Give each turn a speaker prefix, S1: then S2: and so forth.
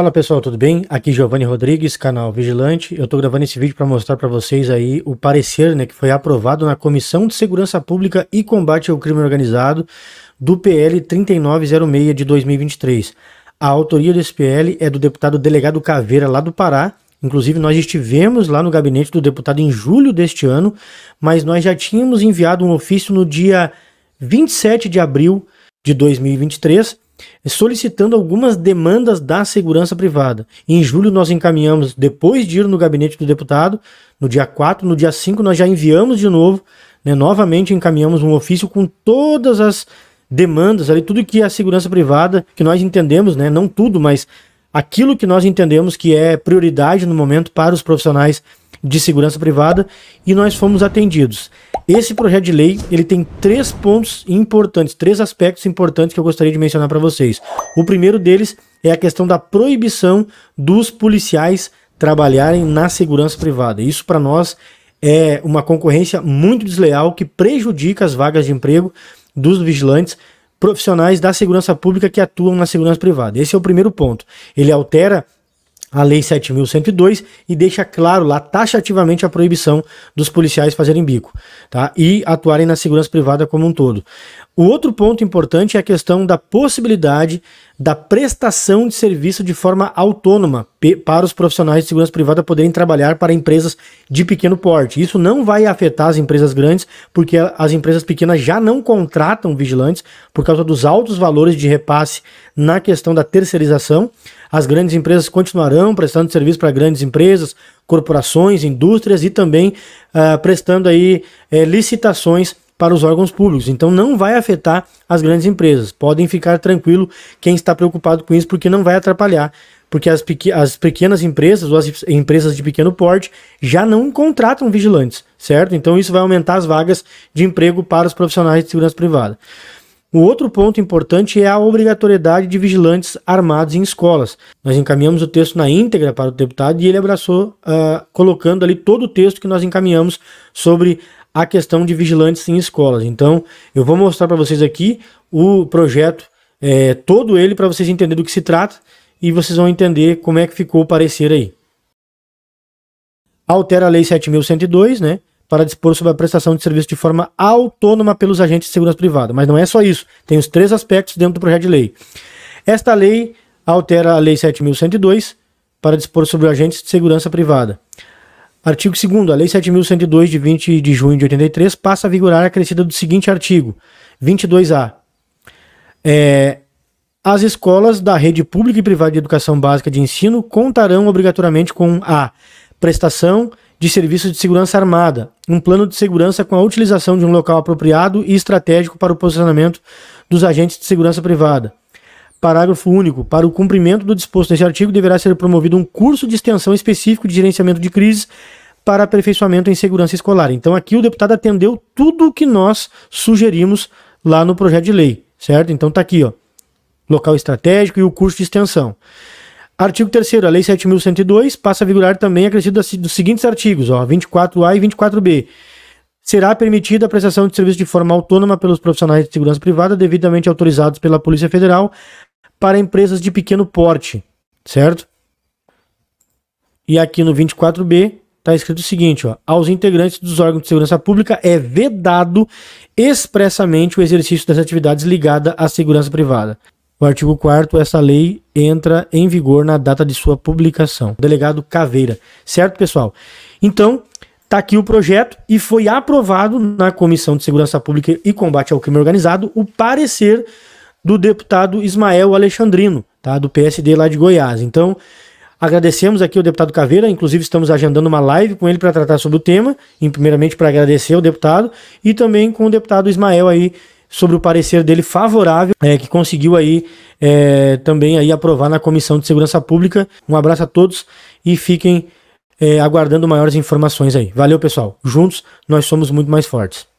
S1: Fala pessoal, tudo bem? Aqui Giovanni Rodrigues, canal Vigilante. Eu estou gravando esse vídeo para mostrar para vocês aí o parecer né, que foi aprovado na Comissão de Segurança Pública e Combate ao Crime Organizado do PL 3906 de 2023. A autoria desse PL é do deputado delegado Caveira lá do Pará. Inclusive nós estivemos lá no gabinete do deputado em julho deste ano, mas nós já tínhamos enviado um ofício no dia 27 de abril de 2023, solicitando algumas demandas da segurança privada. Em julho nós encaminhamos, depois de ir no gabinete do deputado, no dia 4, no dia 5 nós já enviamos de novo, né, novamente encaminhamos um ofício com todas as demandas ali, tudo que é a segurança privada, que nós entendemos, né, não tudo, mas aquilo que nós entendemos que é prioridade no momento para os profissionais de segurança privada e nós fomos atendidos. Esse projeto de lei, ele tem três pontos importantes, três aspectos importantes que eu gostaria de mencionar para vocês. O primeiro deles é a questão da proibição dos policiais trabalharem na segurança privada. Isso para nós é uma concorrência muito desleal que prejudica as vagas de emprego dos vigilantes profissionais da segurança pública que atuam na segurança privada. Esse é o primeiro ponto. Ele altera a Lei 7.102 e deixa claro lá taxativamente a proibição dos policiais fazerem bico tá? e atuarem na segurança privada como um todo. O outro ponto importante é a questão da possibilidade da prestação de serviço de forma autônoma para os profissionais de segurança privada poderem trabalhar para empresas de pequeno porte. Isso não vai afetar as empresas grandes, porque as empresas pequenas já não contratam vigilantes por causa dos altos valores de repasse na questão da terceirização. As grandes empresas continuarão prestando serviço para grandes empresas, corporações, indústrias e também uh, prestando aí uh, licitações para os órgãos públicos. Então não vai afetar as grandes empresas. Podem ficar tranquilo quem está preocupado com isso, porque não vai atrapalhar. Porque as, pequ as pequenas empresas ou as empresas de pequeno porte já não contratam vigilantes, certo? Então isso vai aumentar as vagas de emprego para os profissionais de segurança privada. O outro ponto importante é a obrigatoriedade de vigilantes armados em escolas. Nós encaminhamos o texto na íntegra para o deputado e ele abraçou, uh, colocando ali todo o texto que nós encaminhamos sobre a questão de vigilantes em escolas. Então, eu vou mostrar para vocês aqui o projeto, é, todo ele, para vocês entenderem do que se trata e vocês vão entender como é que ficou o parecer aí. Altera a Lei 7.102, né? Para dispor sobre a prestação de serviço de forma autônoma pelos agentes de segurança privada. Mas não é só isso, tem os três aspectos dentro do projeto de lei. Esta lei altera a Lei 7.102 para dispor sobre agentes de segurança privada. Artigo 2 A Lei 7.102, de 20 de junho de 83, passa a vigorar a crescida do seguinte artigo, 22A. É, as escolas da rede pública e privada de educação básica de ensino contarão obrigatoriamente com a prestação de serviços de segurança armada, um plano de segurança com a utilização de um local apropriado e estratégico para o posicionamento dos agentes de segurança privada, Parágrafo único. Para o cumprimento do disposto neste artigo, deverá ser promovido um curso de extensão específico de gerenciamento de crises para aperfeiçoamento em segurança escolar. Então, aqui o deputado atendeu tudo o que nós sugerimos lá no projeto de lei, certo? Então, está aqui, ó. Local estratégico e o curso de extensão. Artigo 3 a Lei 7.102 passa a vigorar também acrescido dos seguintes artigos, ó, 24A e 24B será permitida a prestação de serviço de forma autônoma pelos profissionais de segurança privada devidamente autorizados pela Polícia Federal para empresas de pequeno porte, certo? E aqui no 24B está escrito o seguinte: ó, aos integrantes dos órgãos de segurança pública é vedado expressamente o exercício das atividades ligadas à segurança privada. O artigo 4 essa lei entra em vigor na data de sua publicação. Delegado Caveira. Certo, pessoal? Então, tá aqui o projeto e foi aprovado na Comissão de Segurança Pública e Combate ao Crime Organizado o parecer do deputado Ismael Alexandrino, tá? Do PSD lá de Goiás. Então, agradecemos aqui o deputado Caveira, inclusive estamos agendando uma live com ele para tratar sobre o tema, e primeiramente para agradecer ao deputado e também com o deputado Ismael aí sobre o parecer dele favorável, é, que conseguiu aí é, também aí aprovar na Comissão de Segurança Pública. Um abraço a todos e fiquem é, aguardando maiores informações aí. Valeu, pessoal. Juntos nós somos muito mais fortes.